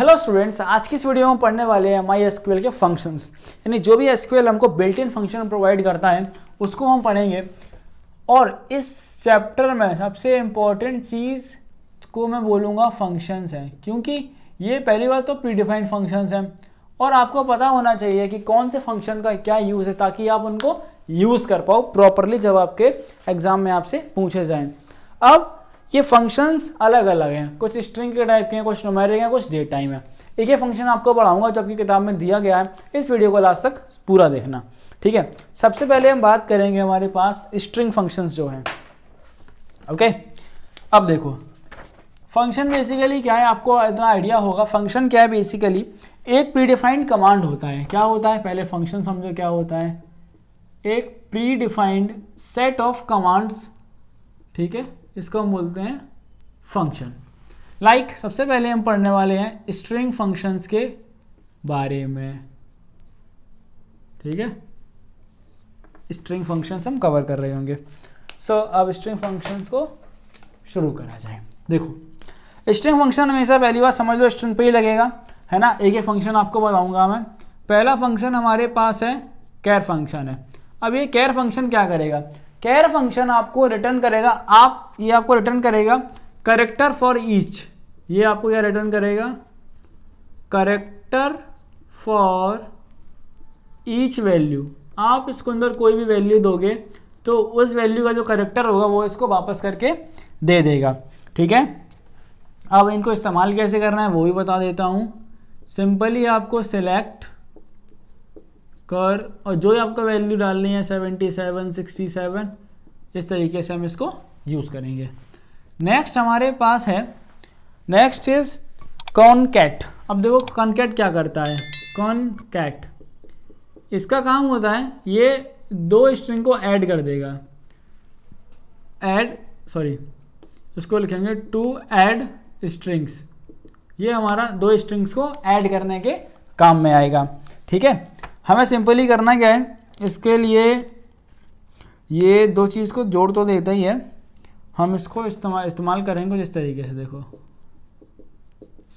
Hello students आज की इस वीडियो में पढ़ने वाले हैं माई एस के फंक्शंस यानी जो भी एस हमको बिल्ट इन फंक्शन प्रोवाइड करता है उसको हम पढ़ेंगे और इस चैप्टर में सबसे इम्पोर्टेंट चीज़ को मैं बोलूँगा फंक्शंस हैं क्योंकि ये पहली बार तो प्रीडिफाइंड फंक्शंस हैं और आपको पता होना चाहिए कि कौन से फंक्शन का क्या यूज़ है ताकि आप उनको यूज़ कर पाओ प्रॉपरली जब आपके एग्ज़ाम में आपसे पूछे जाएँ अब ये फंक्शंस अलग अलग हैं कुछ स्ट्रिंग के टाइप के हैं कुछ नुमेरिक हैं कुछ डेट टाइम है एक ये फंक्शन आपको पढ़ाऊंगा जो आपकी किताब में दिया गया है इस वीडियो को लास्ट तक पूरा देखना ठीक है सबसे पहले हम बात करेंगे हमारे पास स्ट्रिंग फंक्शंस जो हैं ओके अब देखो फंक्शन बेसिकली क्या है आपको इतना आइडिया होगा फंक्शन क्या है बेसिकली एक प्रीडिफाइंड कमांड होता है क्या होता है पहले फंक्शन समझो क्या होता है एक प्रीडिफाइंड सेट ऑफ कमांड्स ठीक है इसको हम बोलते हैं फंक्शन लाइक like, सबसे पहले हम पढ़ने वाले हैं स्ट्रिंग फंक्शंस के बारे में ठीक है स्ट्रिंग फंक्शंस हम कवर कर रहे होंगे सो so, अब स्ट्रिंग फंक्शंस को शुरू करा जाए देखो स्ट्रिंग फंक्शन हमेशा पहली बार समझ लो स्ट्रिंग पे ही लगेगा है ना एक एक फंक्शन आपको बताऊंगा मैं पहला फंक्शन हमारे पास है कैर फंक्शन है अब ये कैर फंक्शन क्या करेगा कैर फंक्शन आपको रिटर्न करेगा आप ये आपको रिटर्न करेगा करेक्टर फॉर ईच ये आपको क्या रिटर्न करेगा करेक्टर फॉर ईच वैल्यू आप इसको अंदर कोई भी वैल्यू दोगे तो उस वैल्यू का जो करेक्टर होगा वो इसको वापस करके दे देगा ठीक है अब इनको इस्तेमाल कैसे करना है वो भी बता देता हूँ सिंपली आपको सिलेक्ट कर और जो ही आपको वैल्यू डालनी है सेवेंटी सेवन सिक्सटी सेवन इस तरीके से हम इसको यूज़ करेंगे नेक्स्ट हमारे पास है नेक्स्ट इज कॉनकेट अब देखो कॉनकेट क्या करता है कॉनकेट इसका काम होता है ये दो स्ट्रिंग को ऐड कर देगा ऐड सॉरी इसको लिखेंगे टू ऐड स्ट्रिंग्स ये हमारा दो स्ट्रिंग्स को ऐड करने के काम में आएगा ठीक है हमें सिंपली करना क्या है इसके लिए ये दो चीज़ को जोड़ तो देता ही है हम इसको इस्तेमाल इस्तेमाल करेंगे जिस तरीके से देखो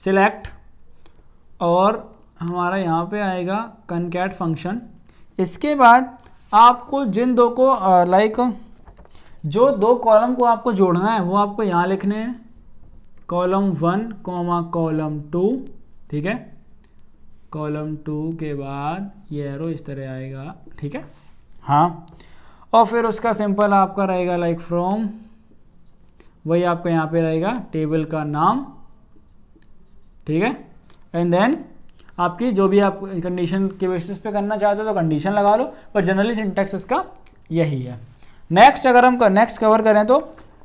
सिलेक्ट और हमारा यहाँ पे आएगा कनकैट फंक्शन इसके बाद आपको जिन दो को लाइक जो दो कॉलम को आपको जोड़ना है वो आपको यहाँ लिखने हैं column one comma column two ठीक है कॉलम टू के बाद ये एरो इस तरह आएगा ठीक है हाँ और फिर उसका सिंपल आपका रहेगा लाइक फ्रॉम वही आपका यहाँ पे रहेगा टेबल का नाम ठीक है एंड देन आपकी जो भी आप कंडीशन के बेसिस पे करना चाहते हो तो कंडीशन लगा लो पर जनरली सिंटेक्स इसका यही है नेक्स्ट अगर हम नेक्स्ट कवर करें तो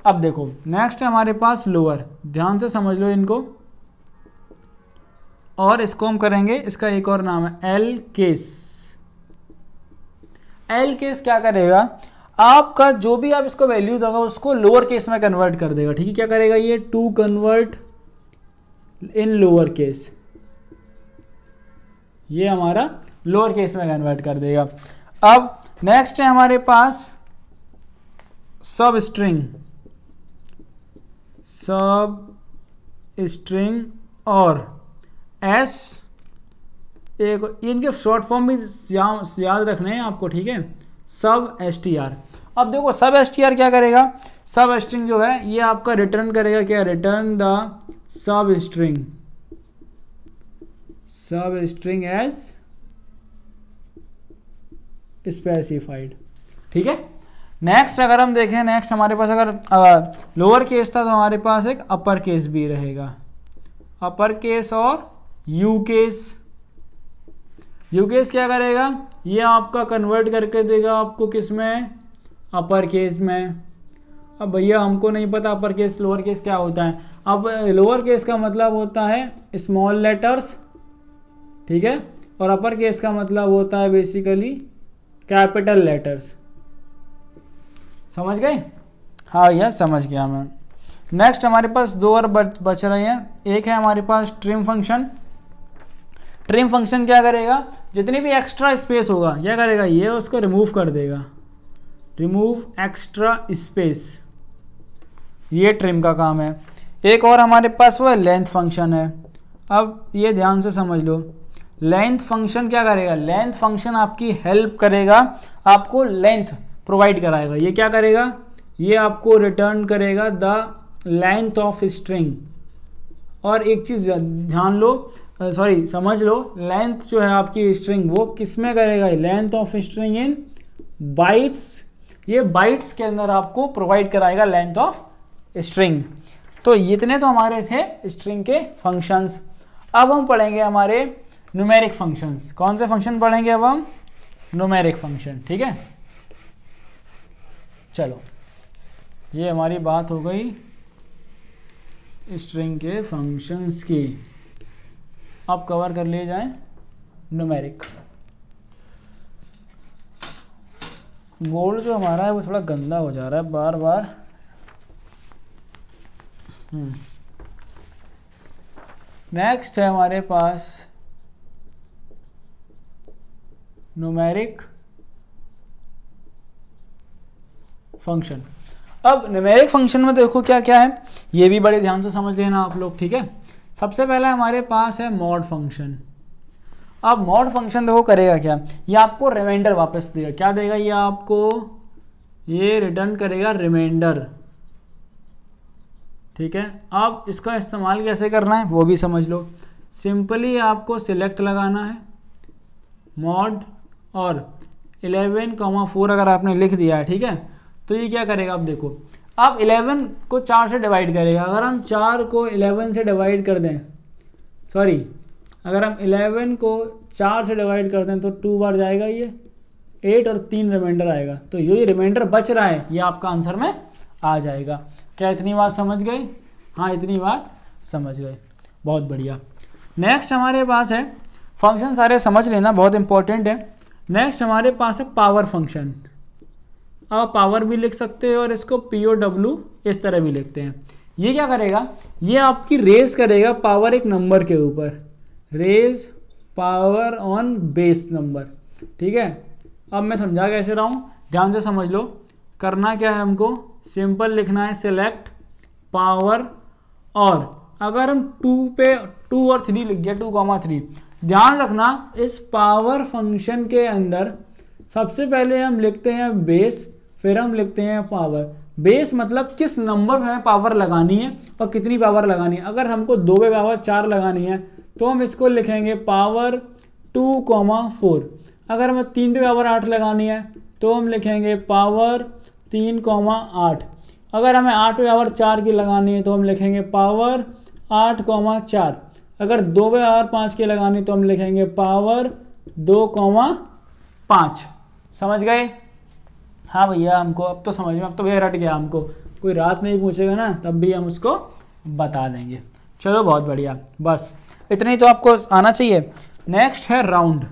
अब देखो नेक्स्ट है हमारे पास लोअर ध्यान से समझ लो इनको और इसको हम करेंगे इसका एक और नाम है एल केस एल केस क्या करेगा आपका जो भी आप इसको वैल्यू दोगे उसको लोअर केस में कन्वर्ट कर देगा ठीक है क्या करेगा ये to convert in lower case ये हमारा लोअर केस में कन्वर्ट कर देगा अब नेक्स्ट है हमारे पास सब स्ट्रिंग सब स्ट्रिंग और एस एक इनके शॉर्ट फॉर्म भी याद रखने हैं आपको ठीक है सब एस टी आर अब देखो सब एस टी आर क्या करेगा सब स्ट्रिंग जो है ये आपका रिटर्न करेगा क्या return the substring substring as specified ठीक है नेक्स्ट अगर हम देखें नेक्स्ट हमारे पास अगर लोअर केस था तो हमारे पास एक अपर केस भी रहेगा अपर केस और यूकेस यूकेस क्या करेगा ये आपका कन्वर्ट करके देगा आपको किस में अपर केस में अब भैया हमको नहीं पता अपर केस लोअर केस क्या होता है अब लोअर केस का मतलब होता है स्मॉल लेटर्स ठीक है और अपर केस का मतलब होता है बेसिकली कैपिटल लेटर्स समझ गए हाँ भैया समझ गया मैं नेक्स्ट हमारे पास दो और बच रहे हैं एक है हमारे पास ट्रिम फंक्शन ट्रिम फंक्शन क्या करेगा जितनी भी एक्स्ट्रा स्पेस होगा क्या करेगा ये उसको रिमूव कर देगा रिमूव एक्स्ट्रा स्पेस ये ट्रिम का काम है एक और हमारे पास वो लेंथ फंक्शन है अब ये ध्यान से समझ लो लेंथ फंक्शन क्या करेगा लेंथ फंक्शन आपकी हेल्प करेगा आपको लेंथ प्रोवाइड कराएगा ये क्या करेगा ये आपको रिटर्न करेगा द लेंथ ऑफ स्ट्रिंग और एक चीज़ ध्यान लो सॉरी समझ लो लेंथ जो है आपकी स्ट्रिंग वो किस में करेगा length of string in bytes ये बाइट्स के अंदर आपको प्रोवाइड कराएगा लेंथ ऑफ स्ट्रिंग तो इतने तो हमारे थे स्ट्रिंग के फंक्शंस अब हम पढ़ेंगे हमारे न्यूमेरिक फंक्शंस कौन से फंक्शन पढ़ेंगे अब हम न्यूमेरिक फंक्शन ठीक है चलो ये हमारी बात हो गई स्ट्रिंग के फंक्शंस की आप कवर कर लिए जाएं न्यूमेरिक बोल्ड जो हमारा है वो थोड़ा गंदा हो जा रहा है बार बार नेक्स्ट हम्म। है हमारे पास नुमेरिक फंक्शन अब नुमेरिक फंक्शन में देखो क्या क्या है ये भी बड़े ध्यान से समझ लेना आप लोग ठीक है सबसे पहले हमारे पास है मॉड फंक्शन अब मॉड फंक्शन देखो करेगा क्या ये आपको रिमाइंडर वापस देगा क्या देगा ये आपको ये रिटर्न करेगा रिमाइंडर ठीक है अब इसका इस्तेमाल कैसे करना है वो भी समझ लो सिंपली आपको सिलेक्ट लगाना है मॉड और 11.4 फोर अगर आपने लिख दिया है ठीक है तो ये क्या करेगा आप देखो आप 11 को चार से डिवाइड करेगा अगर हम चार को 11 से डिवाइड कर दें सॉरी अगर हम 11 को चार से डिवाइड कर दें तो टू बार जाएगा ये एट और तीन रिमाइंडर आएगा तो ये रिमाइंडर बच रहा है ये आपका आंसर में आ जाएगा क्या इतनी बात समझ गए हाँ इतनी बात समझ गए बहुत बढ़िया नेक्स्ट हमारे पास है फंक्शन सारे समझ लेना बहुत इंपॉर्टेंट है नेक्स्ट हमारे पास है पावर फंक्शन आप पावर भी लिख सकते हो और इसको पी ओ डब्ल्यू इस तरह भी लिखते हैं ये क्या करेगा ये आपकी रेस करेगा पावर एक नंबर के ऊपर raise power on base number ठीक है अब मैं समझा कैसे रहा हूँ ध्यान से समझ लो करना क्या है हमको सिंपल लिखना है सेलेक्ट पावर और अगर हम टू पे टू और थ्री लिख गया टू कॉमा थ्री ध्यान रखना इस पावर फंक्शन के अंदर सबसे पहले हम लिखते हैं बेस फिर हम लिखते हैं पावर बेस मतलब किस नंबर हमें पावर लगानी है और कितनी पावर लगानी है अगर हमको दो पे पावर चार लगानी है तो हम इसको लिखेंगे पावर टू कॉमा फोर अगर हमें तीन पे पावर आठ लगानी है तो हम लिखेंगे पावर तीन कॉमा आठ अगर हमें आठ पे पावर चार की लगानी है तो हम लिखेंगे पावर आठ कॉमा चार अगर दो पे पावर पाँच की लगानी तो हम लिखेंगे पावर दो कॉमा पाँच समझ गए हाँ भैया हमको अब तो समझ में अब तो भैया रट गया हमको कोई रात में ही पूछेगा ना तब भी हम उसको बता देंगे चलो बहुत बढ़िया बस इतना ही तो आपको आना चाहिए नेक्स्ट है राउंड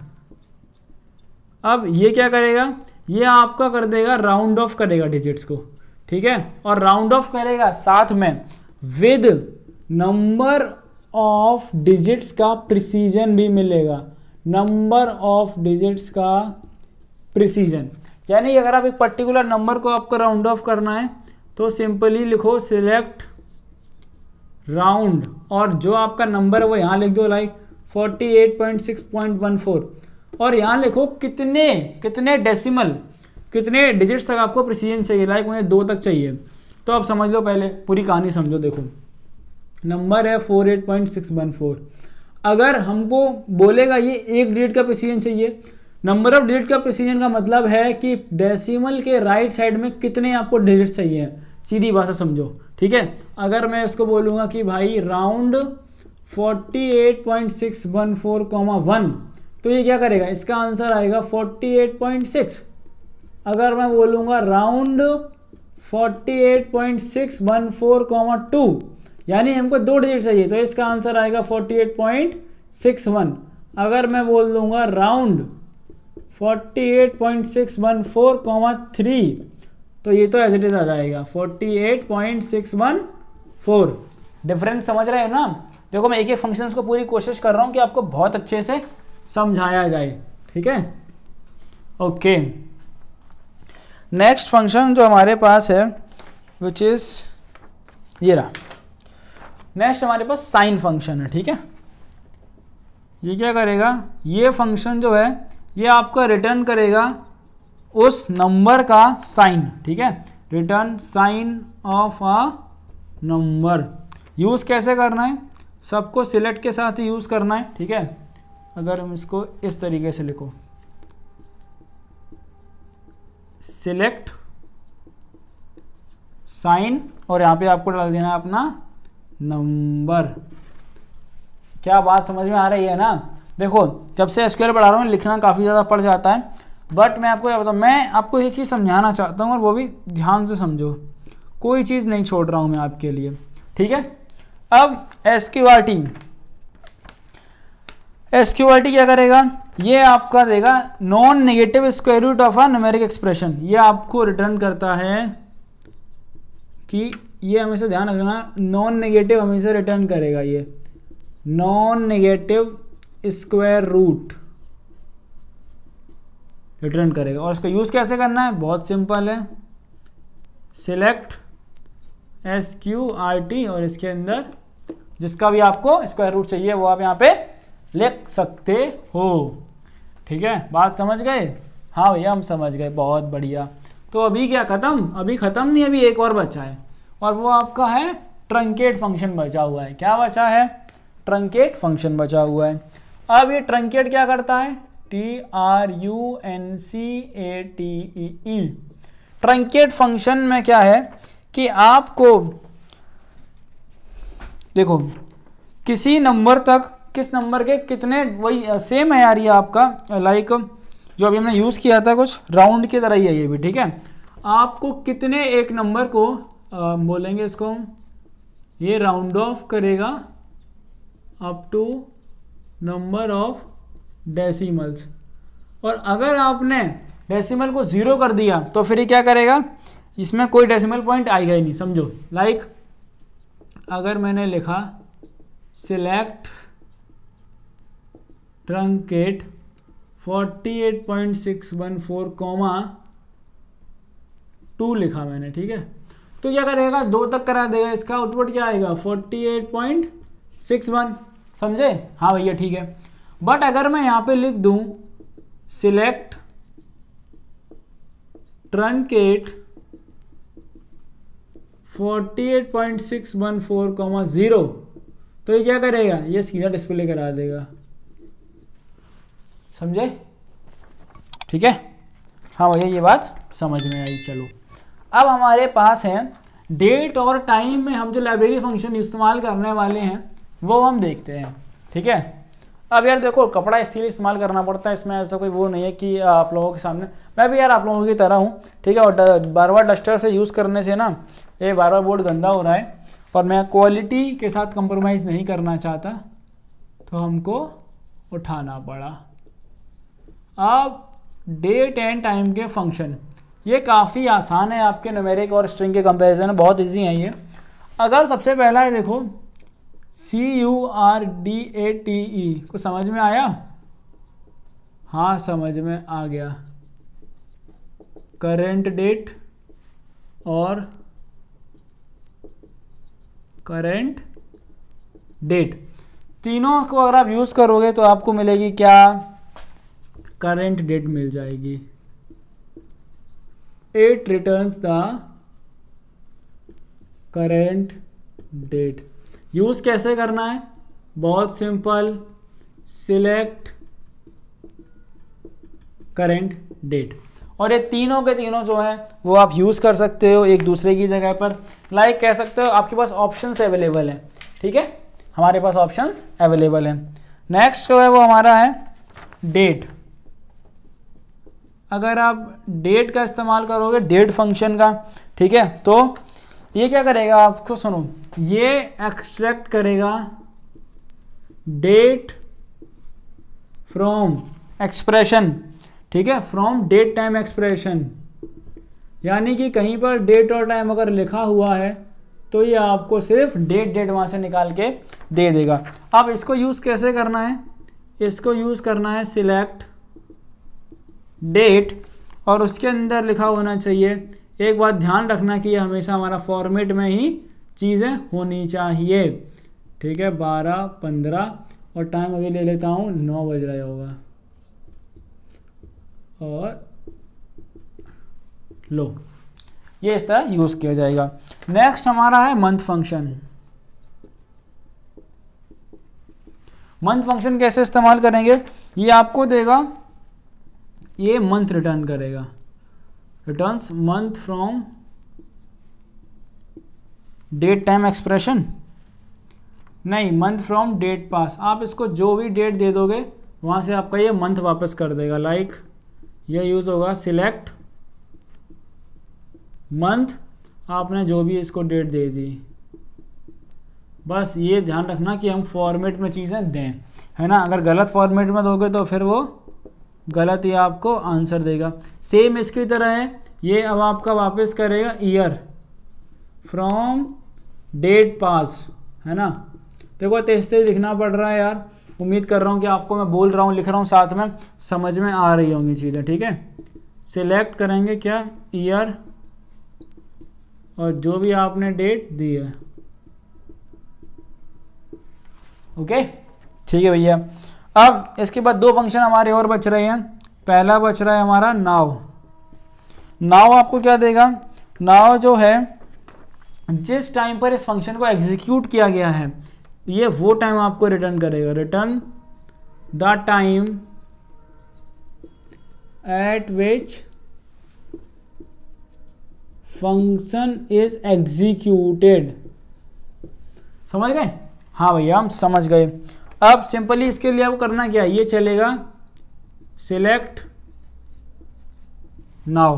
अब ये क्या करेगा ये आपका कर देगा राउंड ऑफ करेगा डिजिट्स को ठीक है और राउंड ऑफ करेगा साथ में विद नंबर ऑफ डिजिट्स का प्रिसीजन भी मिलेगा नंबर ऑफ डिजिट्स का प्रिसीजन यानी अगर आप एक पर्टिकुलर नंबर को आपको राउंड ऑफ करना है तो सिंपली लिखो सिलेक्ट राउंड और जो आपका नंबर है वो यहाँ लिख दो लाइक 48.6.14 और यहाँ लिखो कितने कितने डेसिमल कितने डिजिट्स तक आपको प्रिसीजन चाहिए लाइक मुझे दो तक चाहिए तो आप समझ लो पहले पूरी कहानी समझो देखो नंबर है 48.614 अगर हमको बोलेगा ये एक डिजिट का प्रिसीजन चाहिए नंबर ऑफ डिजिट का प्रिसीजन का मतलब है कि डेसिमल के राइट साइड में कितने आपको डिजिट चाहिए सीधी भाषा समझो ठीक है अगर मैं इसको बोलूँगा कि भाई राउंड 48.614,1 तो ये क्या करेगा इसका आंसर आएगा 48.6 अगर मैं बोलूँगा राउंड 48.614,2 यानी हमको दो डिजिट चाहिए तो इसका आंसर आएगा 48.61 अगर मैं बोल दूंगा राउंड 48.614 थ्री तो ये तो एज इट इज आ जाएगा 48.614 डिफरेंस समझ रहे हो ना देखो मैं एक एक फंक्शंस को पूरी कोशिश कर रहा हूँ कि आपको बहुत अच्छे से समझाया जाए ठीक है ओके नेक्स्ट फंक्शन जो हमारे पास है विच इज ये रहा नेक्स्ट हमारे पास साइन फंक्शन है ठीक है ये क्या करेगा ये फंक्शन जो है ये आपका रिटर्न करेगा उस नंबर का साइन ठीक है return sign of a number use कैसे करना है सबको सिलेक्ट के साथ ही यूज़ करना है ठीक है अगर हम इसको इस तरीके से लिखो सिलेक्ट साइन और यहाँ पे आपको डाल देना अपना नंबर क्या बात समझ में आ रही है ना देखो जब से स्क्वायर पढ़ा रहा हूँ लिखना काफ़ी ज़्यादा पड़ जाता है बट मैं आपको क्या बताऊँ मैं आपको एक ही समझाना चाहता हूँ और वो भी ध्यान से समझो कोई चीज़ नहीं छोड़ रहा हूँ मैं आपके लिए ठीक है अब S Q R T S Q R T क्या करेगा ये आपका देगा non negative square root of a numeric expression ये आपको रिटर्न करता है कि ये हमेशा ध्यान रखना नॉन नेगेटिव हमेशा रिटर्न करेगा ये non negative square root return करेगा और इसका यूज़ कैसे करना है बहुत सिंपल है select S Q R T और इसके अंदर जिसका भी आपको स्क्वायर रूट चाहिए वो आप यहाँ पे लिख सकते हो ठीक है बात समझ गए हाँ भैया हम समझ गए बहुत बढ़िया तो अभी क्या ख़त्म अभी ख़त्म नहीं अभी एक और बचा है और वो आपका है ट्रंकेट फंक्शन बचा हुआ है क्या बचा है ट्रंकेट फंक्शन बचा हुआ है अब ये ट्रंकेट क्या करता है T R U N C A T E E truncate function में क्या है कि आपको देखो किसी नंबर तक किस नंबर के कितने वही सेम है यार ये आपका लाइक जो अभी हमने यूज़ किया था कुछ राउंड की तरह ही है ये भी ठीक है आपको कितने एक नंबर को आ, बोलेंगे इसको ये राउंड ऑफ करेगा up to number of decimals और अगर आपने डेसिमल को ज़ीरो कर दिया तो फिर क्या करेगा इसमें कोई डेसिमल पॉइंट आएगा ही नहीं समझो लाइक like, अगर मैंने लिखा सिलेक्ट ट्रंकेट 48.614 कॉमा टू लिखा मैंने ठीक है तो क्या करेगा दो तक करा देगा इसका आउटपुट क्या आएगा 48.61 समझे हाँ भैया ठीक है बट अगर मैं यहां पे लिख दूं सिलेक्ट ट्रंकेट 48.614,0 तो ये क्या करेगा ये सीधा डिस्प्ले करा देगा समझे ठीक है हाँ भैया ये बात समझ में आई चलो अब हमारे पास है डेट और टाइम में हम जो लाइब्रेरी फंक्शन इस्तेमाल करने वाले हैं वो हम देखते हैं ठीक है अब यार देखो कपड़ा लिए इस्तेमाल करना पड़ता है इसमें ऐसा कोई वो नहीं है कि आप लोगों के सामने मैं भी यार आप लोगों की तरह हूँ ठीक है और बार बार डस्टर से यूज़ करने से ना ये बार बार बोर्ड गंदा हो रहा है और मैं क्वालिटी के साथ कंप्रोमाइज़ नहीं करना चाहता तो हमको उठाना पड़ा अब डेट एंड टाइम के फंक्शन ये काफ़ी आसान है आपके नमेरिक और स्ट्रिंग के कंपेरिजन में बहुत ईजी है ये अगर सबसे पहला है देखो C U R D A T E को समझ में आया हाँ समझ में आ गया करेंट डेट और करेंट डेट तीनों को अगर आप यूज़ करोगे तो आपको मिलेगी क्या करेंट डेट मिल जाएगी it returns the current date use कैसे करना है बहुत सिंपल सिलेक्ट करेंट डेट और ये तीनों के तीनों जो हैं वो आप यूज़ कर सकते हो एक दूसरे की जगह पर लाइक like कह सकते हो आपके पास ऑप्शंस अवेलेबल हैं ठीक है हमारे पास ऑप्शंस अवेलेबल हैं नेक्स्ट जो है वो हमारा है डेट अगर आप डेट का इस्तेमाल करोगे डेट फंक्शन का ठीक है तो ये क्या करेगा आपको सुनो ये एक्सट्रैक्ट करेगा डेट फ्रॉम एक्सप्रेशन ठीक है फ्रॉम डेट टाइम एक्सप्रेशन यानी कि कहीं पर डेट और टाइम अगर लिखा हुआ है तो ये आपको सिर्फ डेट डेट वहां से निकाल के दे देगा अब इसको यूज़ कैसे करना है इसको यूज़ करना है सिलेक्ट डेट और उसके अंदर लिखा होना चाहिए एक बात ध्यान रखना कि हमेशा हमारा फॉर्मेट में ही चीज़ें होनी चाहिए ठीक है बारह पंद्रह और टाइम अभी ले लेता हूँ नौ बज रहा होगा और लो ये इस तरह यूज़ किया जाएगा नेक्स्ट हमारा है मंथ फंक्शन मंथ फंक्शन कैसे इस्तेमाल करेंगे ये आपको देगा ये मंथ रिटर्न करेगा returns month from date time expression नहीं मंथ फ्रॉम डेट पास आप इसको जो भी डेट दे दोगे वहाँ से आपका ये मंथ वापस कर देगा लाइक like, ये यूज़ होगा सिलेक्ट मंथ आपने जो भी इसको डेट दे दी बस ये ध्यान रखना कि हम फॉर्मेट में चीज़ें दें है ना अगर गलत फॉर्मेट में दोगे तो फिर वो गलत ही आपको आंसर देगा सेम इसकी तरह है ये अब आपका वापस करेगा ईयर फ्रॉम डेट पास है ना देखो टेस्ट से लिखना पड़ रहा है यार उम्मीद कर रहा हूँ कि आपको मैं बोल रहा हूँ लिख रहा हूँ साथ में समझ में आ रही होंगी चीज़ें ठीक है सिलेक्ट करेंगे क्या ईयर और जो भी आपने डेट दी है ओके ठीक है भैया अब इसके बाद दो फंक्शन हमारे और बच रहे हैं पहला बच रहा है हमारा नाव नाव आपको क्या देगा नाव जो है जिस टाइम पर इस फंक्शन को एग्जीक्यूट किया गया है ये वो टाइम आपको रिटर्न करेगा return the time at which function is executed समझ गए हाँ भैया हम समझ गए अब सिंपली इसके लिए आपको करना क्या है ये चलेगा सिलेक्ट नाउ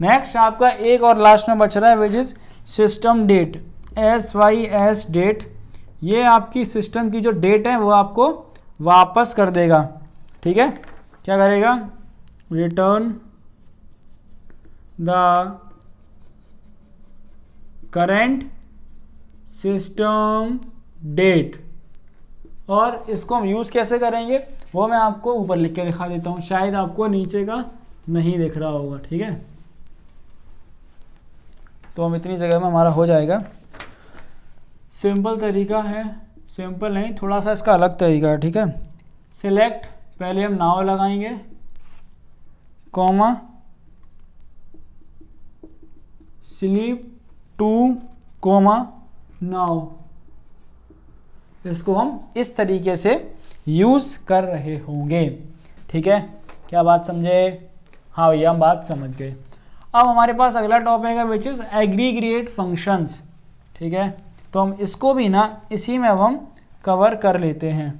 नेक्स्ट आपका एक और लास्ट में बच रहा है which is system date S Y S date ये आपकी सिस्टम की जो डेट है वो आपको वापस कर देगा ठीक है क्या करेगा return the current system date और इसको हम यूज़ कैसे करेंगे वो मैं आपको ऊपर लिख के दिखा देता हूँ शायद आपको नीचे का नहीं दिख रहा होगा ठीक है तो हम इतनी जगह में हमारा हो जाएगा सिंपल तरीका है सिंपल नहीं थोड़ा सा इसका अलग तरीका है ठीक है सिलेक्ट पहले हम नाव लगाएंगे comma sleep two comma now इसको हम इस तरीके से यूज़ कर रहे होंगे ठीक है क्या बात समझे हाँ भैया हम बात समझ गए अब हमारे पास अगला टॉपिक है विच इज़ एग्रीग्रेट फंक्शंस ठीक है तो हम इसको भी ना इसी में अब हम कवर कर लेते हैं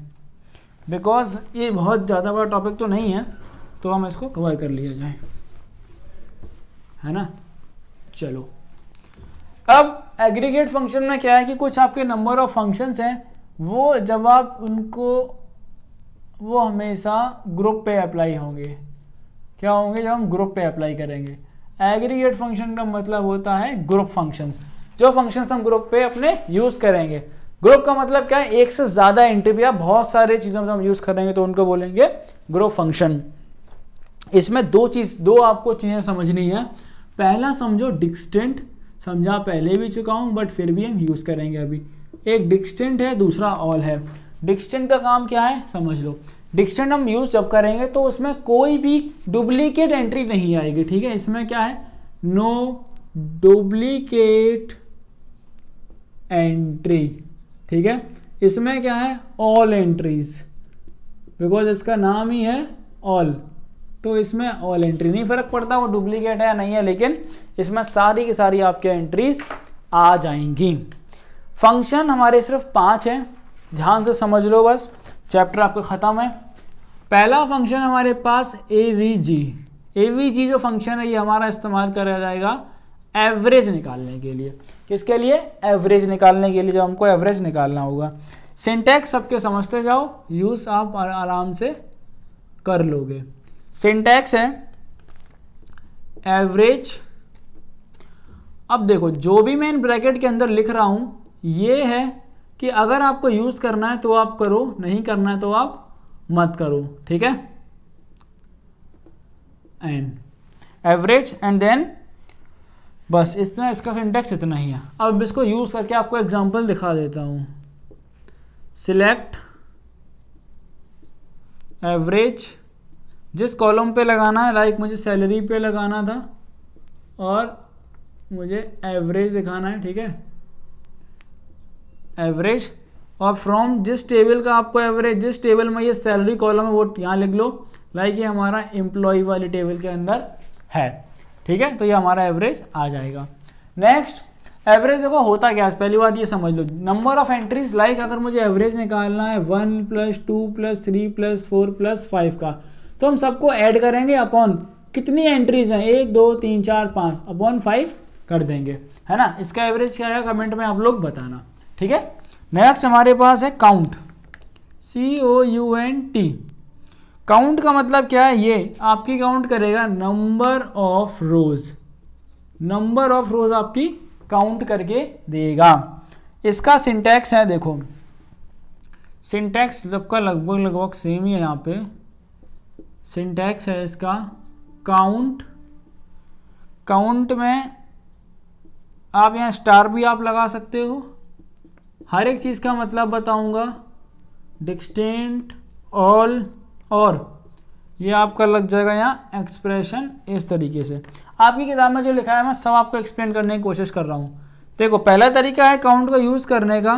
बिकॉज ये बहुत ज़्यादा बड़ा टॉपिक तो नहीं है तो हम इसको कवर कर लिया जाए है ना चलो अब एग्रीगेट फंक्शन में क्या है कि कुछ आपके नंबर ऑफ फंक्शंस हैं वो जब आप उनको वो हमेशा ग्रुप पे अप्लाई होंगे क्या होंगे जब हम ग्रुप पे अप्लाई करेंगे एग्रीगेट फंक्शन का मतलब होता है ग्रुप फंक्शंस जो फंक्शंस हम ग्रुप पे अपने यूज़ करेंगे ग्रुप का मतलब क्या है एक से ज़्यादा एंट्री या बहुत सारे चीज़ों में हम यूज़ करेंगे तो उनको बोलेंगे ग्रुप फंक्शन इसमें दो चीज़ दो आपको चीज़ें समझनी है पहला समझो डिस्टेंट समझा पहले भी चुका हूँ बट फिर भी हम यूज़ करेंगे अभी एक डिक्सटेंट है दूसरा ऑल है डिक्सटेंट का काम क्या है समझ लो डिक्सटेंट हम यूज़ जब करेंगे तो उसमें कोई भी डुप्लीकेट एंट्री नहीं आएगी ठीक है इसमें क्या है नो डुप्लीकेट एंट्री ठीक है इसमें क्या है ऑल एंट्रीज बिकॉज इसका नाम ही है ऑल तो इसमें ऑल एंट्री नहीं फ़र्क पड़ता वो डुप्लीकेट है या नहीं है लेकिन इसमें सारी की सारी आपके एंट्रीज आ जाएंगी फंक्शन हमारे सिर्फ पांच हैं ध्यान से समझ लो बस चैप्टर आपका ख़त्म है पहला फंक्शन हमारे पास A V ji A V जी जो फंक्शन है ये हमारा इस्तेमाल करा जाएगा एवरेज निकालने के लिए किसके लिए एवरेज निकालने के लिए जब हमको एवरेज निकालना होगा सिंटैक्स सबके समझते जाओ यूज़ आप आराम से कर लोगे सिंटैक्स है एवरेज अब देखो जो भी मैं इन ब्रैकेट के अंदर लिख रहा हूं ये है कि अगर आपको यूज़ करना है तो आप करो नहीं करना है तो आप मत करो ठीक है एंड एवरेज एंड देन बस इतना इसका सिंटेक्स इतना ही है अब इसको यूज़ करके आपको एग्जांपल दिखा देता हूँ सिलेक्ट एवरेज जिस कॉलम पे लगाना है लाइक मुझे सैलरी पे लगाना था और मुझे एवरेज दिखाना है ठीक है एवरेज और फ्रॉम जिस टेबल का आपको एवरेज जिस टेबल में ये सैलरी कॉलम है वो यहाँ लिख लो लाइक ये हमारा एम्प्लॉय वाली टेबल के अंदर है ठीक है तो ये हमारा एवरेज आ जाएगा नेक्स्ट एवरेज देखो होता क्या है पहली बात ये समझ लो नंबर ऑफ एंट्रीज लाइक अगर मुझे एवरेज निकालना है one plus two plus three plus four plus five का तो हम सबको ऐड करेंगे अपॉन कितनी एंट्रीज हैं एक दो तीन चार पाँच अपॉन फाइव कर देंगे है ना इसका एवरेज क्या है कमेंट में आप लोग बताना ठीक है नेक्स्ट हमारे पास है count C O U N T count का मतलब क्या है ये आपकी काउंट करेगा number of rows number of rows आपकी काउंट करके देगा इसका सिंटैक्स है देखो सिंटैक्स सबका लगभग लगभग सेम ही है यहाँ पे सिंटैक्स है इसका काउंट काउंट में आप यहाँ स्टार भी आप लगा सकते हो हर एक चीज़ का मतलब बताऊंगा डिक्सटेंट ऑल और ये आपका लग जाएगा यहाँ एक्सप्रेशन इस तरीके से आपकी किताब में जो लिखा है मैं सब आपको एक्सप्लेन करने की कोशिश कर रहा हूँ देखो पहला तरीका है काउंट का यूज़ करने का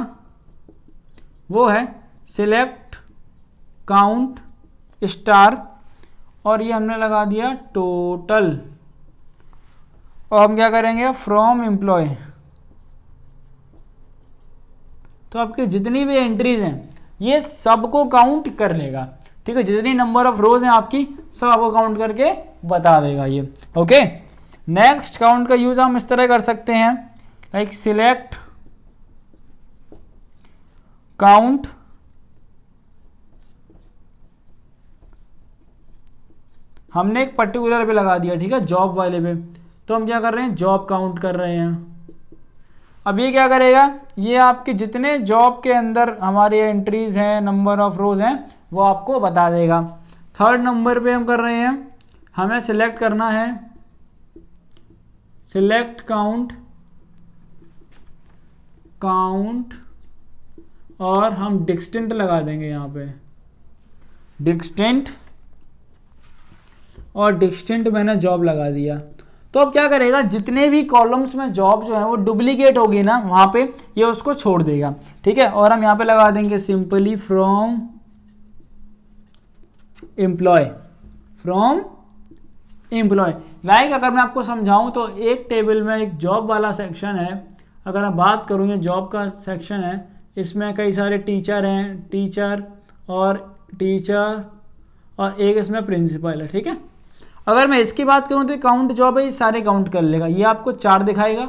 वो है सिलेक्ट काउंट स्टार और ये हमने लगा दिया टोटल और हम क्या करेंगे फ्रॉम एम्प्लॉय तो आपके जितनी भी एंट्रीज हैं ये सबको काउंट कर लेगा ठीक है जितनी नंबर ऑफ रोज हैं आपकी सब आपको काउंट करके बता देगा ये ओके नेक्स्ट काउंट का यूज हम इस तरह कर सकते हैं लाइक सिलेक्ट काउंट हमने एक पर्टिकुलर पे लगा दिया ठीक है जॉब वाले पे तो हम क्या कर रहे हैं जॉब काउंट कर रहे हैं अब ये क्या करेगा ये आपके जितने जॉब के अंदर हमारे एंट्रीज हैं नंबर ऑफ रोज हैं वो आपको बता देगा थर्ड नंबर पे हम कर रहे हैं हमें सिलेक्ट करना है सिलेक्ट काउंट काउंट और हम डिक्सटेंट लगा देंगे यहाँ पे डिक्सटेंट और डिस्टेंट मैंने जॉब लगा दिया तो अब क्या करेगा जितने भी कॉलम्स में जॉब जो है वो डुप्लीकेट होगी ना वहाँ पे ये उसको छोड़ देगा ठीक है और हम यहाँ पे लगा देंगे simply from employee from employee like अगर मैं आपको समझाऊं तो एक टेबल में एक जॉब वाला सेक्शन है अगर आप बात करूँ ये जॉब का सेक्शन है इसमें कई सारे टीचर हैं टीचर और टीचर और एक इसमें प्रिंसिपल है ठीक है अगर मैं इसकी बात करूँ तो काउंट जॉब है ये सारे काउंट कर लेगा ये आपको चार दिखाएगा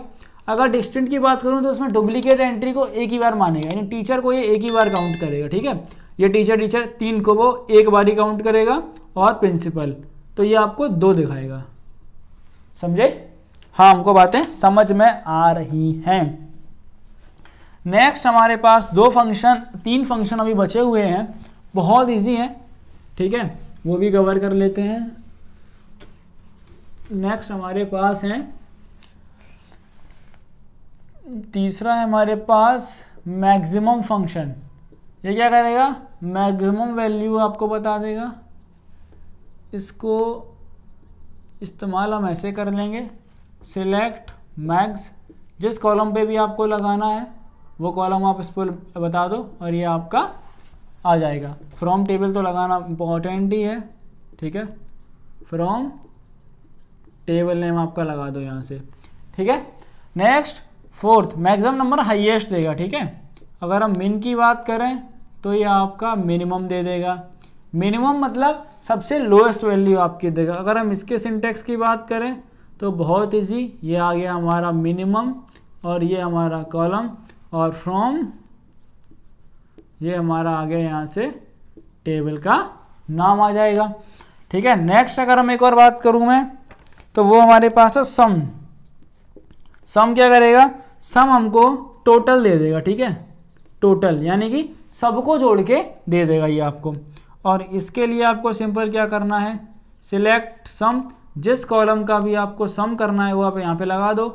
अगर डिस्टेंट की बात करूँ तो उसमें डुप्लीकेट एंट्री को एक ही बार मानेगा यानी टीचर को ये एक ही बार काउंट करेगा ठीक है ये टीचर टीचर तीन को वो एक बार ही काउंट करेगा और प्रिंसिपल तो ये आपको दो दिखाएगा समझे हाँ हमको बातें समझ में आ रही हैं नेक्स्ट हमारे पास दो फंक्शन तीन फंक्शन अभी बचे हुए हैं बहुत इजी हैं ठीक है वो भी कवर कर लेते हैं नेक्स्ट हमारे पास है तीसरा है हमारे पास मैक्सिमम फंक्शन ये क्या करेगा मैक्सिमम वैल्यू आपको बता देगा इसको इस्तेमाल हम ऐसे कर लेंगे सिलेक्ट मैक्स जिस कॉलम पे भी आपको लगाना है वो कॉलम आप इसको बता दो और ये आपका आ जाएगा फ्रॉम टेबल तो लगाना इम्पोर्टेंट ही है ठीक है फ्रॉम टेबल नेम आपका लगा दो यहाँ से ठीक है next fourth maximum number highest देगा ठीक है अगर हम मिन की बात करें तो ये आपका मिनिमम दे देगा मिनिमम मतलब सबसे लोएस्ट वैल्यू आपकी देगा अगर हम इसके सिंटेक्स की बात करें तो बहुत इजी ये आ गया हमारा मिनिमम और ये हमारा कॉलम और फ्रॉम ये हमारा आ गया यहाँ से टेबल का नाम आ जाएगा ठीक है नेक्स्ट अगर हम एक और बात करूँ मैं तो वो हमारे पास है सम सम क्या करेगा सम हमको टोटल दे देगा ठीक है टोटल यानी कि सबको जोड़ के दे देगा ये आपको और इसके लिए आपको सिंपल क्या करना है सिलेक्ट सम जिस कॉलम का भी आपको सम करना है वो आप यहाँ पे लगा दो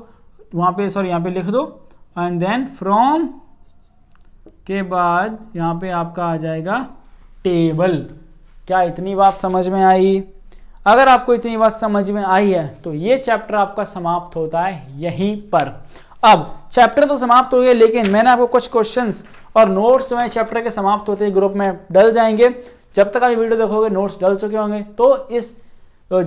वहाँ पे सॉरी यहाँ पे लिख दो एंड देन फ्रॉम के बाद यहाँ पे आपका आ जाएगा टेबल क्या इतनी बात समझ में आई अगर आपको इतनी बात समझ में आई है तो ये चैप्टर आपका समाप्त होता है यहीं पर अब चैप्टर तो समाप्त हो गया लेकिन मैंने आपको कुछ क्वेश्चंस और नोट्स जो है चैप्टर के समाप्त होते ही ग्रुप में डल जाएंगे जब तक आप वीडियो देखोगे नोट्स डल चुके होंगे तो इस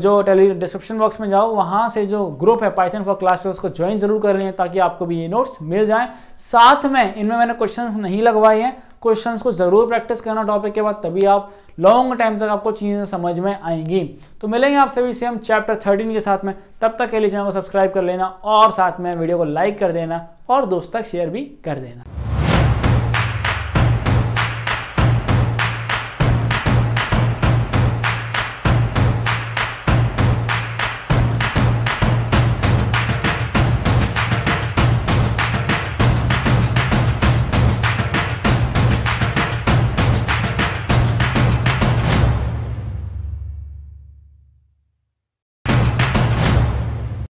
जो टेली डिस्क्रिप्शन बॉक्स में जाओ वहाँ से जो ग्रुप है पाइथन फॉर क्लास उसको ज्वाइन जरूर कर लें ताकि आपको भी ये नोट्स मिल जाएं साथ में इनमें मैंने क्वेश्चंस नहीं लगवाए हैं क्वेश्चन को जरूर प्रैक्टिस करना टॉपिक के बाद तभी आप लॉन्ग टाइम तक आपको चीज़ें समझ में आएंगी तो मिलेंगे आप सभी सेम चैप्टर थर्टीन के साथ में तब तक के लिए चैनल को सब्सक्राइब कर लेना और साथ में वीडियो को लाइक कर देना और दोस्त तक शेयर भी कर देना